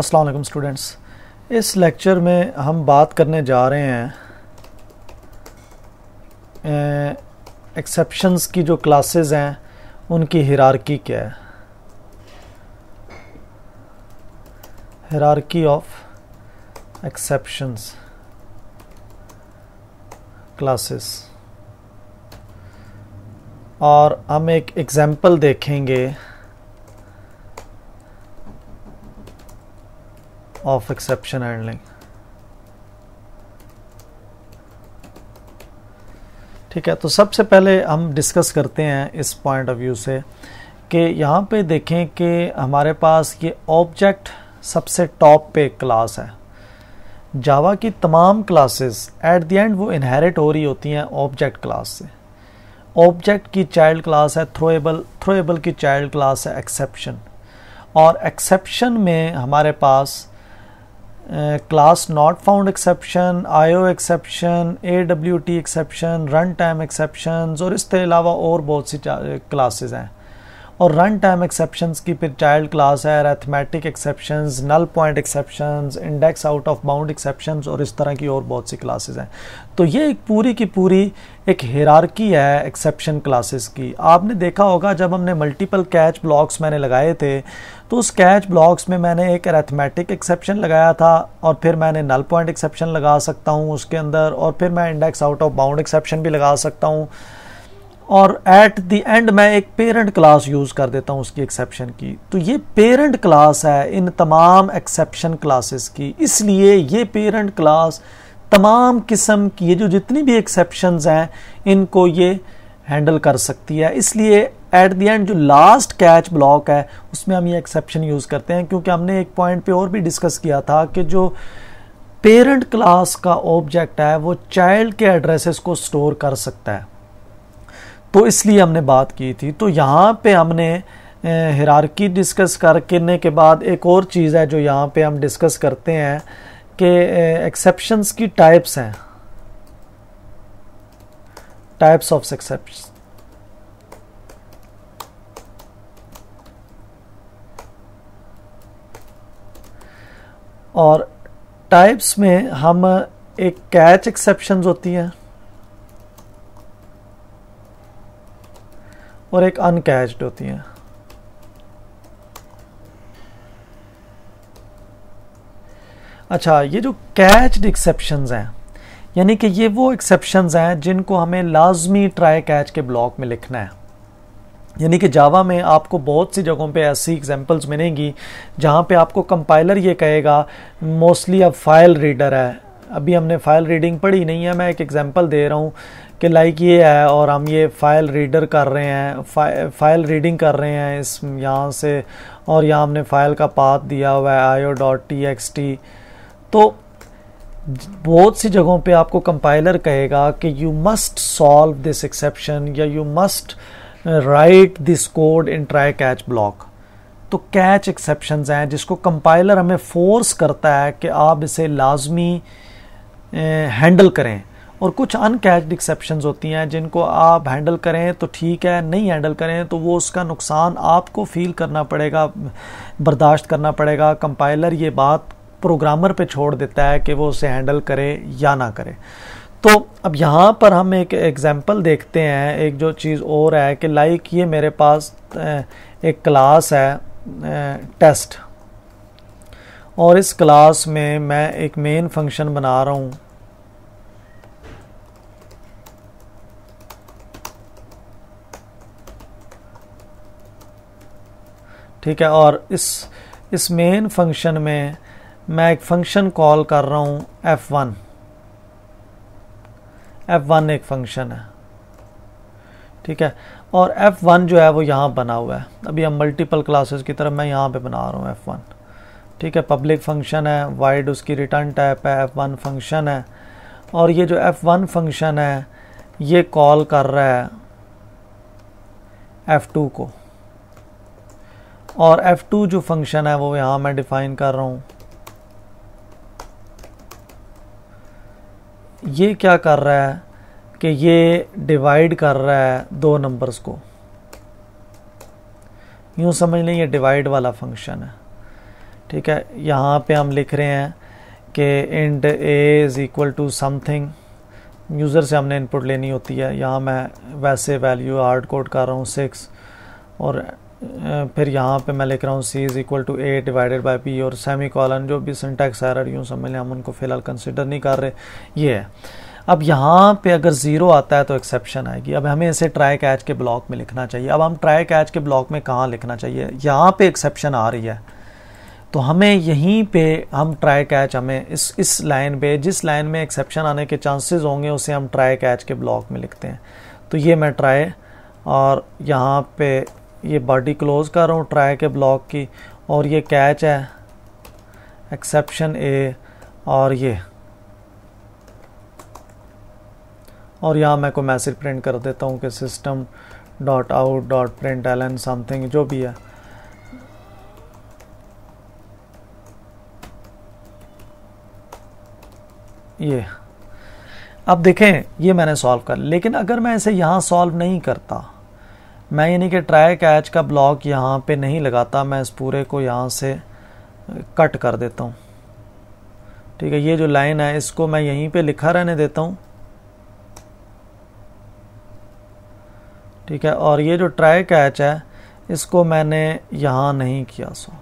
अस्सलाम वालेकुम स्टूडेंट्स इस लेक्चर में हम बात करने जा रहे हैं एक्सेप्शंस की जो क्लासेस हैं उनकी हिरारकी क्या है हिरारकी ऑफ एक्सेप्शंस क्लासेस और हम एक एग्जांपल देखेंगे of exception handling ठीक है तो सबसे पहले हम डिस्कस करते हैं इस पॉइंट ऑफ व्यू से कि यहाँ पे देखें कि हमारे पास ये ऑब्जेक्ट सबसे टॉप पे क्लास है जावा की तमाम क्लासेस एट द एंड वो इनहेरिट हो रही होती हैं ऑब्जेक्ट क्लास से ऑब्जेक्ट की चाइल्ड क्लास है थ्रोएबल थ्रोएबल की चाइल्ड क्लास है एक्सेप्शन और एक्सेप्शन में हमारे पास class not found exception IO exception T exception run time exception और इसके अलावा और बहुत सी क्लासेज़ हैं और रन टाइम एक्सेप्शन की फिर चाइल्ड क्लास है arithmetic exception null point exception index out of bound exception और इस तरह की और बहुत सी क्लासेज़ हैं तो ये एक पूरी की पूरी एक हेरारकी है एक्सेप्शन क्लासेस की आपने देखा होगा जब हमने मल्टीपल कैच ब्लॉक्स मैंने लगाए थे तो उस कैच ब्लॉक्स में मैंने एक अरेथमेटिक एक्सेप्शन लगाया था और फिर मैंने नल पॉइंट एक्सेप्शन लगा सकता हूँ उसके अंदर और फिर मैं index out of bound exception भी लगा सकता हूँ और एट द एंड मैं एक पेरेंट क्लास यूज़ कर देता हूँ उसकी एक्सेप्शन की तो ये पेरेंट क्लास है इन तमाम एक्सेप्शन क्लासेस की इसलिए ये पेरेंट क्लास तमाम किस्म की ये जो जितनी भी एक्सेप्शंस हैं इनको ये हैंडल कर सकती है इसलिए एट द एंड जो लास्ट कैच ब्लॉक है उसमें हम ये एक्सेप्शन यूज़ करते हैं क्योंकि हमने एक पॉइंट पे और भी डिस्कस किया था कि जो पेरेंट क्लास का ऑब्जेक्ट है वो चाइल्ड के एड्रेसेस को स्टोर कर सकता है तो इसलिए हमने बात की थी तो यहाँ पे हमने हिरारकी डिस्कस करने के बाद एक और चीज़ है जो यहाँ पे हम डिस्कस करते हैं कि एक्सेप्शंस की टाइप्स हैं टाइप्स ऑफ एक्सेप्शन और टाइप्स में हम एक कैच एक्सेप्शंस होती हैं और एक अनकैच्ड होती हैं अच्छा ये जो कैच्ड एक्सेप्शंस हैं यानी कि ये वो एक्सेप्शंस हैं जिनको हमें लाजमी ट्राई कैच के ब्लॉक में लिखना है यानी कि जावा में आपको बहुत सी जगहों पे ऐसी एग्जांपल्स मिलेंगी जहाँ पे आपको कंपाइलर ये कहेगा मोस्टली अब फाइल रीडर है अभी हमने फाइल रीडिंग पढ़ी नहीं है मैं एक एग्जांपल दे रहा हूँ कि लाइक ये है और हम ये फ़ाइल रीडर कर रहे हैं फा, फाइल रीडिंग कर रहे हैं इस यहाँ से और यहाँ हमने फ़ाइल का पाथ दिया हुआ है I O dot T X T तो बहुत सी जगहों पे आपको कंपाइलर कहेगा कि you must solve this exception या you must write this code in try catch block तो कैच एक्सेप्शन हैं जिसको कंपाइलर हमें फोर्स करता है कि आप इसे लाजमी हैंडल करें और कुछ अनकैच्ड एक्सेप्शन होती हैं जिनको आप हैंडल करें तो ठीक है नहीं हैंडल करें तो वो उसका नुकसान आपको फील करना पड़ेगा बर्दाश्त करना पड़ेगा कंपाइलर ये बात प्रोग्रामर पे छोड़ देता है कि वो उसे हैंडल करे या ना करे तो अब यहाँ पर हम एक एग्ज़ाम्पल देखते हैं एक जो चीज़ और है कि लाइक ये मेरे पास एक क्लास है टेस्ट और इस क्लास में मैं एक मेन फंक्शन बना रहा हूँ ठीक है और इस इस मेन फंक्शन में मैं एक फंक्शन कॉल कर रहा हूँ एफ वन एफ वन एक फंक्शन है ठीक है और एफ वन जो है वो यहाँ बना हुआ है अभी हम मल्टीपल क्लासेस की तरफ मैं यहाँ पे बना रहा हूँ एफ वन ठीक है पब्लिक फंक्शन है वाइड उसकी रिटर्न टाइप है एफ वन फंक्शन है और ये जो एफ वन फंक्शन है ये कॉल कर रहा है एफ टू को और F2 जो फंक्शन है वो यहाँ मैं डिफाइन कर रहा हूँ ये क्या कर रहा है कि ये डिवाइड कर रहा है दो नंबर्स को यूं समझ लें ये डिवाइड वाला फंक्शन है ठीक है यहाँ पे हम लिख रहे हैं कि int A is equal to something user से हमने इनपुट लेनी होती है यहाँ मैं वैसे वैल्यू हार्ड कोड कर रहा हूँ सिक्स और फिर यहाँ पे मैं लिख रहा हूँ C is equal to A divided by P और सेमी कॉलन जो भी सिंटैक्स एरर यूँ समझ लें हम उनको फ़िलहाल कंसिडर नहीं कर रहे ये है अब यहाँ पे अगर ज़ीरो आता है तो एक्सेप्शन आएगी अब हमें इसे ट्राई कैच के ब्लॉक में लिखना चाहिए अब हम ट्राई कैच के ब्लॉक में कहाँ लिखना चाहिए यहाँ पे एक्सेप्शन आ रही है तो हमें यहीं पे हम ट्राई कैच हमें इस इस लाइन पे जिस लाइन में एक्सेप्शन आने के चांसेस होंगे उसे हम ट्राई कैच के ब्लॉक में लिखते हैं तो ये मैं ट्राई और यहाँ पे ये बॉडी क्लोज कर रहा हूँ ट्राई के ब्लॉक की और ये कैच है एक्सेप्शन ए और ये और यहाँ मैं कोई मैसेज प्रिंट कर देता हूँ कि system dot out dot print L N something जो भी है ये अब देखें ये मैंने सॉल्व कर लेकिन अगर मैं इसे यहाँ सॉल्व नहीं करता मैं यानी कि ट्राई कैच का ब्लॉक यहाँ पे नहीं लगाता मैं इस पूरे को यहाँ से कट कर देता हूँ ठीक है ये जो लाइन है इसको मैं यहीं पे लिखा रहने देता हूँ ठीक है और ये जो ट्राई कैच है इसको मैंने यहाँ नहीं किया सो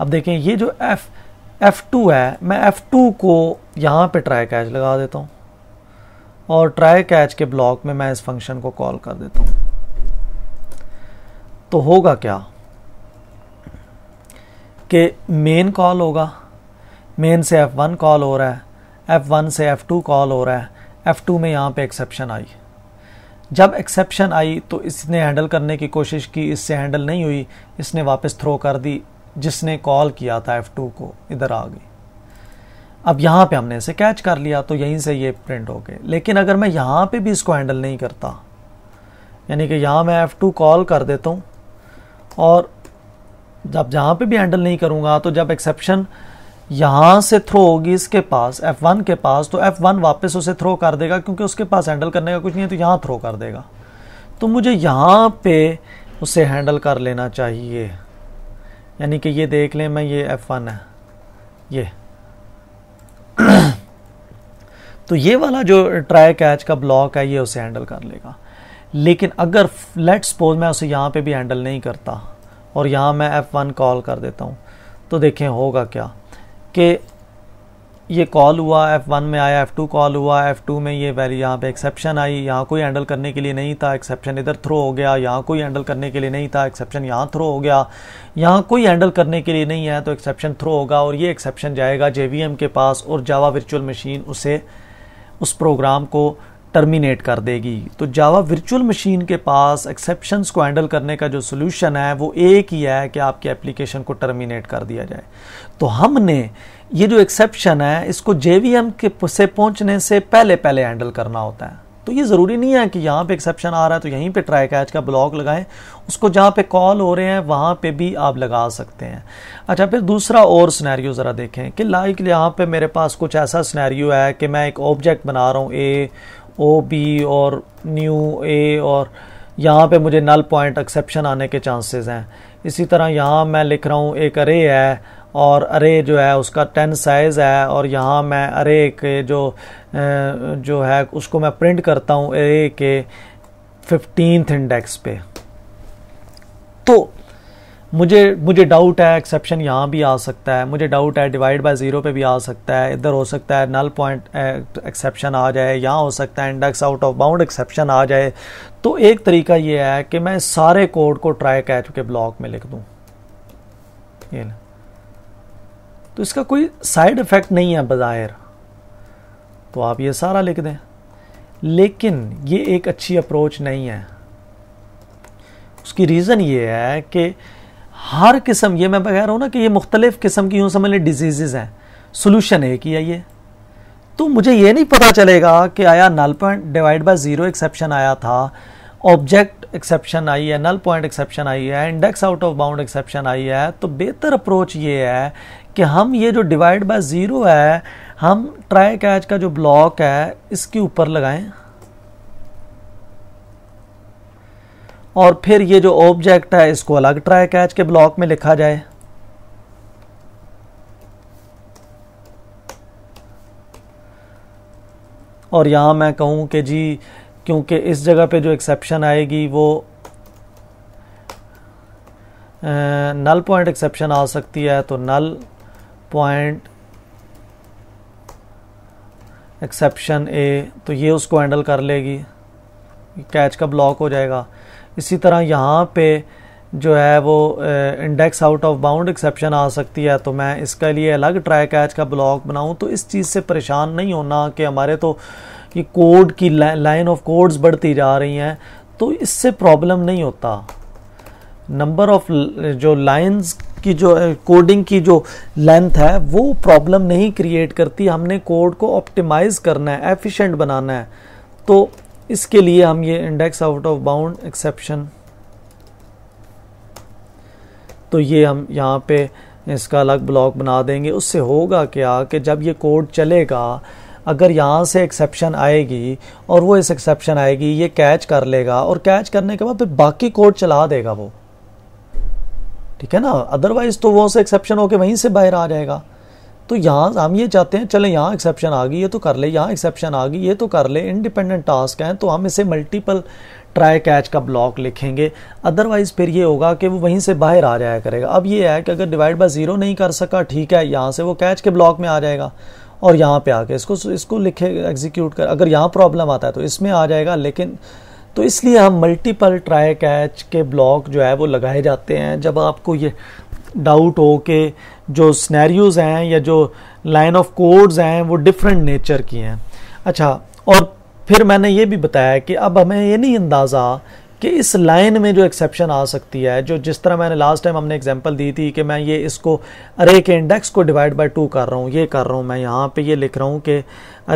अब देखें ये जो एफ़ एफ़ टू है मैं एफ़ टू को यहाँ पे ट्राई कैच लगा देता हूँ और ट्राई कैच के ब्लॉक में मैं इस फंक्शन को कॉल कर देता हूँ तो होगा क्या कि मेन कॉल होगा मेन से एफ़ वन कॉल हो रहा है एफ़ वन से एफ टू कॉल हो रहा है एफ़ टू में यहाँ पे एक्सेप्शन आई जब एक्सेप्शन आई तो इसने हैंडल करने की कोशिश की इससे हैंडल नहीं हुई इसने वापस थ्रो कर दी जिसने कॉल किया था एफ़ टू को इधर आ गई अब यहाँ पे हमने इसे कैच कर लिया तो यहीं से ये प्रिंट हो गए लेकिन अगर मैं यहाँ पे भी इसको हैंडल नहीं करता यानी कि यहाँ मैं F2 कॉल कर देता हूँ और जब जहाँ पे भी हैंडल नहीं करूँगा तो जब एक्सेप्शन यहाँ से थ्रो होगी इसके पास F1 के पास तो F1 वापस उसे थ्रो कर देगा क्योंकि उसके पास हैंडल करने का कुछ नहीं है तो यहाँ थ्रो कर देगा तो मुझे यहाँ पर उसे हैंडल कर लेना चाहिए यानी कि ये देख लें मैं ये वन है ये तो ये वाला जो ट्राई कैच का ब्लॉक है ये उसे हैंडल कर लेगा लेकिन अगर लेट सपोज मैं उसे यहाँ पे भी हैंडल नहीं करता और यहाँ मैं एफ़ वन कॉल कर देता हूँ तो देखें होगा क्या कि ये कॉल हुआ एफ़ वन में आया एफ़ टू कॉल हुआ एफ़ टू में ये वैली यहाँ पे एक्सेप्शन आई यहाँ कोई हैंडल करने के लिए नहीं था एक्सेप्शन इधर थ्रो हो गया यहाँ कोई हैंडल करने के लिए नहीं था एक्सेप्शन यहाँ थ्रो हो गया यहाँ कोई हैंडल करने के लिए नहीं है तो एक्सेप्शन थ्रो होगा और ये एक्सेप्शन जाएगा जे के पास और जावा वर्चुअल मशीन उसे उस प्रोग्राम को टर्मिनेट कर देगी तो जावा वर्चुअल मशीन के पास एक्सेप्शंस को हैंडल करने का जो सोल्यूशन है वो एक ही है कि आपकी एप्लीकेशन को टर्मिनेट कर दिया जाए तो हमने ये जो एक्सेप्शन है इसको जे के से पहुंचने से पहले पहले हैंडल करना होता है तो ये ज़रूरी नहीं है कि यहाँ पे एक्सेप्शन आ रहा है तो यहीं पे ट्राई कैच का ब्लॉक लगाएं उसको जहाँ पे कॉल हो रहे हैं वहाँ पे भी आप लगा सकते हैं अच्छा फिर दूसरा और स्नैरियो ज़रा देखें कि लाइक यहाँ पे मेरे पास कुछ ऐसा स्नैरियो है कि मैं एक ऑब्जेक्ट बना रहा हूँ ए ओ बी और न्यू ए और यहाँ पर मुझे नल पॉइंट एक्सेप्शन आने के चांसेज हैं इसी तरह यहाँ मैं लिख रहा हूँ एक अरे है और अरे जो है उसका टेन साइज़ है और यहाँ मैं अरे के जो जो है उसको मैं प्रिंट करता हूँ अरे के फिफ्टीन इंडेक्स पे तो मुझे मुझे डाउट है एक्सेप्शन यहाँ भी आ सकता है मुझे डाउट है डिवाइड बाय ज़ीरो पे भी आ सकता है इधर हो सकता है नल पॉइंट एक्सेप्शन आ जाए यहाँ हो सकता है index out of bound exception आ जाए तो एक तरीका ये है कि मैं सारे कोड को ट्राई कैच के ब्लॉक में लिख दूँ ये ना तो इसका कोई साइड इफ़ेक्ट नहीं है बज़ाहिर तो आप ये सारा लिख दें लेकिन ये एक अच्छी अप्रोच नहीं है उसकी रीज़न ये है कि हर किस्म ये मैं बगैर हूँ ना कि ये मुख्तलिफ़ किस्म की यूँ समझ लें डिजीज़ हैं सोलूशन एक ही है ये तो मुझे ये नहीं पता चलेगा कि आया null point divide by zero exception आया था ऑब्जेक्ट एक्सेप्शन आई है नल पॉइंट एक्सेप्शन आई है index out of bound exception आई है तो बेहतर अप्रोच ये है कि हम ये जो डिवाइड बाय ज़ीरो है हम ट्राई कैच का जो ब्लॉक है इसके ऊपर लगाएं और फिर ये जो ऑब्जेक्ट है इसको अलग ट्राई कैच के ब्लॉक में लिखा जाए और यहां मैं कहूं कि जी क्योंकि इस जगह पे जो एक्सेप्शन आएगी वो नल पॉइंट एक्सेप्शन आ सकती है तो नल पॉइंट एक्सेप्शन ए तो ये उसको हैंडल कर लेगी कैच का ब्लॉक हो जाएगा इसी तरह यहाँ पे जो है वो index out of bound exception आ सकती है तो मैं इसके लिए अलग ट्राई कैच का ब्लॉक बनाऊँ तो इस चीज़ से परेशान नहीं होना कि हमारे तो ये कोड की लाइन ऑफ कोड्स बढ़ती जा रही हैं तो इससे प्रॉब्लम नहीं होता नंबर ऑफ जो लाइंस की जो कोडिंग की जो लेंथ है वो प्रॉब्लम नहीं क्रिएट करती हमने कोड को ऑप्टिमाइज करना है एफिशिएंट बनाना है तो इसके लिए हम ये index out of bound exception तो ये हम यहाँ पे इसका अलग ब्लॉक बना देंगे उससे होगा क्या कि जब ये कोड चलेगा अगर यहाँ से एक्सेप्शन आएगी और वो इस एक्सेप्शन आएगी ये कैच कर लेगा और कैच करने के बाद फिर बाकी कोड चला देगा वो ठीक है ना अदरवाइज तो वो से एक्सेप्शन होके वहीं से बाहर आ जाएगा तो यहाँ हम ये चाहते हैं चले यहाँ एक्सेप्शन आ गई ये तो कर ले यहाँ एक्सेप्शन आ गई ये तो कर ले इंडिपेंडेंट टास्क हैं तो हम इसे मल्टीपल ट्राई कैच का ब्लॉक लिखेंगे अदरवाइज़ फिर ये होगा कि वो वहीं से बाहर आ जाया करेगा अब ये है कि अगर डिवाइड बाय ज़ीरो नहीं कर सका ठीक है यहाँ से वो कैच के ब्लॉक में आ जाएगा और यहाँ पे आके इसको इसको लिखे एग्जीक्यूट कर अगर यहाँ प्रॉब्लम आता है तो इसमें आ जाएगा लेकिन तो इसलिए हम मल्टीपल ट्राई कैच के ब्लॉक जो है वो लगाए जाते हैं जब आपको ये डाउट हो कि जो स्नैरियोज़ हैं या जो लाइन ऑफ कोड्स हैं वो डिफरेंट नेचर की हैं अच्छा और फिर मैंने ये भी बताया कि अब हमें ये नहीं अंदाज़ा कि इस लाइन में जो एक्सेप्शन आ सकती है जो जिस तरह मैंने लास्ट टाइम हमने एग्जांपल दी थी कि मैं ये इसको अरे के इंडेक्स को डिवाइड बाय टू कर रहा हूँ ये कर रहा हूँ मैं यहाँ पे ये लिख रहा हूँ कि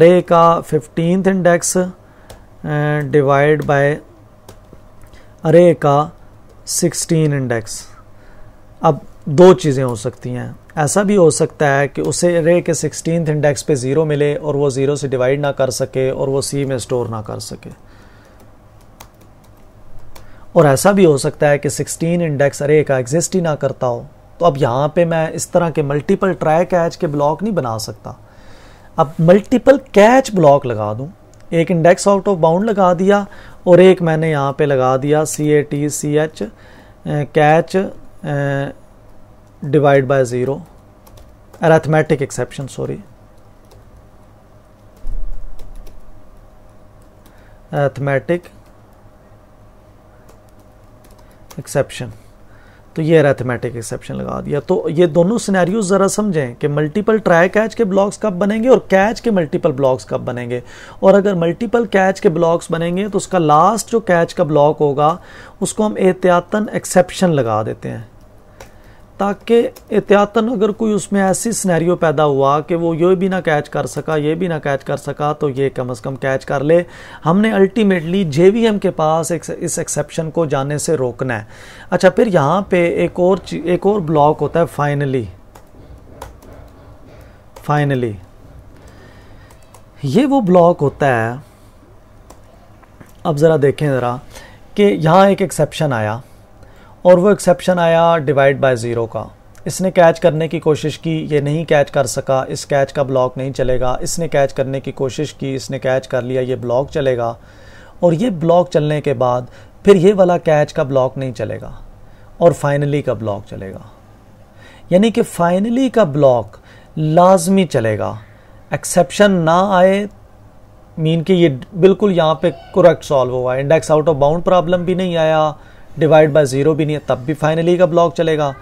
अरे का फिफ्टीन इंडेक्स डिवाइड बाय अरे का 16 इंडेक्स अब दो चीज़ें हो सकती हैं ऐसा भी हो सकता है कि उसे रे के सिक्सटीन इंडेक्स पे ज़ीरो मिले और वो ज़ीरो से डिवाइड ना कर सके और वो सी में स्टोर ना कर सके और ऐसा भी हो सकता है कि सिक्सटीन इंडेक्स अरे का एग्जिस्ट ही ना करता हो तो अब यहाँ पे मैं इस तरह के मल्टीपल ट्राई कैच के ब्लॉक नहीं बना सकता अब मल्टीपल कैच ब्लॉक लगा दूँ एक इंडेक्स आउट ऑफ बाउंड लगा दिया और एक मैंने यहाँ पे लगा दिया C A T C H catch divide by zero arithmetic exception sorry arithmetic exception तो ये अरेथमेटिक एक्सेप्शन लगा दिया तो ये दोनों सिनेरियो ज़रा समझें कि मल्टीपल ट्राई कैच के ब्लॉक्स कब बनेंगे और कैच के मल्टीपल ब्लॉक्स कब बनेंगे और अगर मल्टीपल कैच के ब्लॉक्स बनेंगे तो उसका लास्ट जो कैच का ब्लॉक होगा उसको हम एहतियातन एक्सेप्शन लगा देते हैं ताकि एहतियातन अगर कोई उसमें ऐसी सिनेरियो पैदा हुआ कि वो ये भी ना कैच कर सका ये भी ना कैच कर सका तो ये कम अज़ कम कैच कर ले हमने अल्टीमेटली जे वी एम के पास एक, इस एक्सेप्शन को जाने से रोकना है अच्छा फिर यहाँ पे एक और एक और ब्लॉक होता है फाइनली फाइनली ये वो ब्लॉक होता है अब ज़रा देखें ज़रा कि यहाँ एक एक्सेप्शन आया और वो एक्सेप्शन आया डिवाइड बाय ज़ीरो का इसने कैच करने की कोशिश की ये नहीं कैच कर सका इस कैच का ब्लॉक नहीं चलेगा इसने कैच करने की कोशिश की इसने कैच कर लिया ये ब्लॉक चलेगा और ये ब्लॉक चलने के बाद फिर ये वाला कैच का ब्लॉक नहीं चलेगा और फाइनली का ब्लॉक चलेगा यानी कि फाइनली का ब्लॉक लाजमी चलेगा एक्सेप्शन ना आए मीन कि ये बिल्कुल यहाँ पे करेक्ट सॉल्व हुआ index out of bound problem भी नहीं आया डिवाइड बाय ज़ीरो भी नहीं है तब भी फाइनली का ब्लॉक चलेगा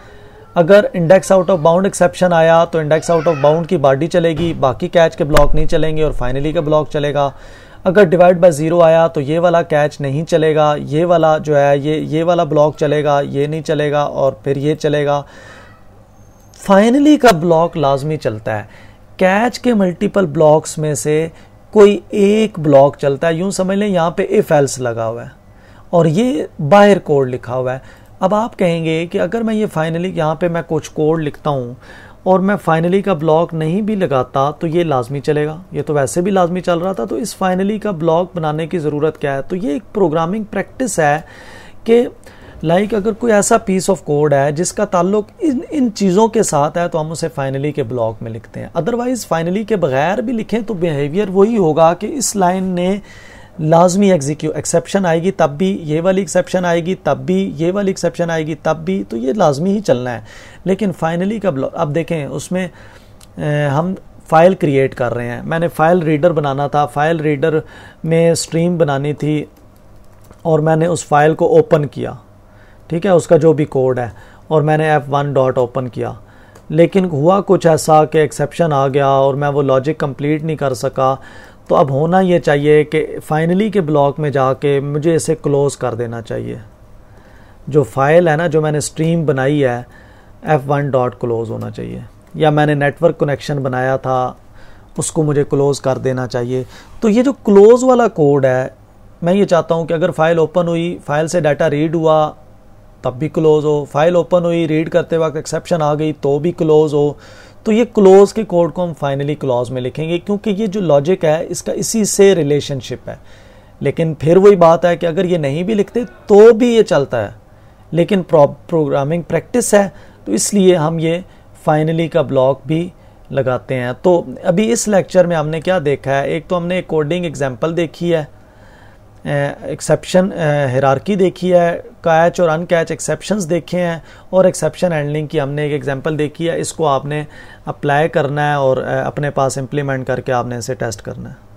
अगर index out of bound exception आया तो इंडेक्स आउट ऑफ बाउंड की बॉडी चलेगी बाकी कैच के ब्लॉक नहीं चलेंगे और फाइनली का ब्लॉक चलेगा अगर डिवाइड बाय ज़ीरो आया तो ये वाला कैच नहीं चलेगा ये वाला जो है ये ये वाला ब्लॉक चलेगा ये नहीं चलेगा और फिर ये चलेगा फाइनली का ब्लॉक लाजमी चलता है कैच के मल्टीपल ब्लॉक्स में से कोई एक ब्लॉक चलता है यूं समझ लें यहाँ पे इफ एल्स लगा हुआ है और ये बाहर कोड लिखा हुआ है अब आप कहेंगे कि अगर मैं ये फाइनली यहाँ पे मैं कुछ कोड लिखता हूँ और मैं फाइनली का ब्लॉक नहीं भी लगाता तो ये लाजमी चलेगा ये तो वैसे भी लाजमी चल रहा था तो इस फाइनली का ब्लॉक बनाने की ज़रूरत क्या है तो ये एक प्रोग्रामिंग प्रैक्टिस है कि लाइक like, अगर कोई ऐसा पीस ऑफ कोड है जिसका ताल्लुक इन इन चीज़ों के साथ है तो हम उसे फाइनली के ब्लॉक में लिखते हैं अदरवाइज़ फाइनली के बगैर भी लिखें तो बिहेवियर वही होगा कि इस लाइन ने लाजमी एग्जीक्यू एक्सेप्शन आएगी तब भी ये वाली एक्सेप्शन आएगी तब भी ये वाली एक्सेप्शन आएगी तब भी तो ये लाजमी ही चलना है लेकिन फाइनली कब अब देखें उसमें ए, हम फ़ाइल क्रिएट कर रहे हैं मैंने फ़ाइल रीडर बनाना था फ़ाइल रीडर में स्ट्रीम बनानी थी और मैंने उस फाइल को ओपन किया ठीक है उसका जो भी कोड है और मैंने एफ़ वन डॉट ओपन किया लेकिन हुआ कुछ ऐसा कि एक्सेप्शन आ गया और मैं वो लॉजिक कंप्लीट नहीं कर सका तो अब होना ये चाहिए कि फाइनली के ब्लॉक में जाके मुझे इसे क्लोज़ कर देना चाहिए जो फाइल है ना जो मैंने स्ट्रीम बनाई है एफ़ वन डॉट क्लोज़ होना चाहिए या मैंने नेटवर्क कनेक्शन बनाया था उसको मुझे क्लोज़ कर देना चाहिए तो ये जो क्लोज़ वाला कोड है मैं ये चाहता हूँ कि अगर फ़ाइल ओपन हुई फ़ाइल से डाटा रीड हुआ तब भी क्लोज़ हो फाइल ओपन हुई रीड करते वक्त एक्सेप्शन आ गई तो भी क्लोज़ हो तो ये क्लोज के कोड को हम फाइनली क्लॉज में लिखेंगे क्योंकि ये जो लॉजिक है इसका इसी से रिलेशनशिप है लेकिन फिर वही बात है कि अगर ये नहीं भी लिखते तो भी ये चलता है लेकिन प्रोग्रामिंग प्रैक्टिस है तो इसलिए हम ये फाइनली का ब्लॉक भी लगाते हैं तो अभी इस लेक्चर में हमने क्या देखा है एक तो हमने कोडिंग एग्जाम्पल देखी है एक्सेप्शन हिरारकी देखी है कैच और अनकैच एक्सेप्शंस देखे हैं और एक्सेप्शन हैंडलिंग की हमने एक एग्जांपल देखी है इसको आपने अप्लाई करना है और अपने पास इम्प्लीमेंट करके आपने इसे टेस्ट करना है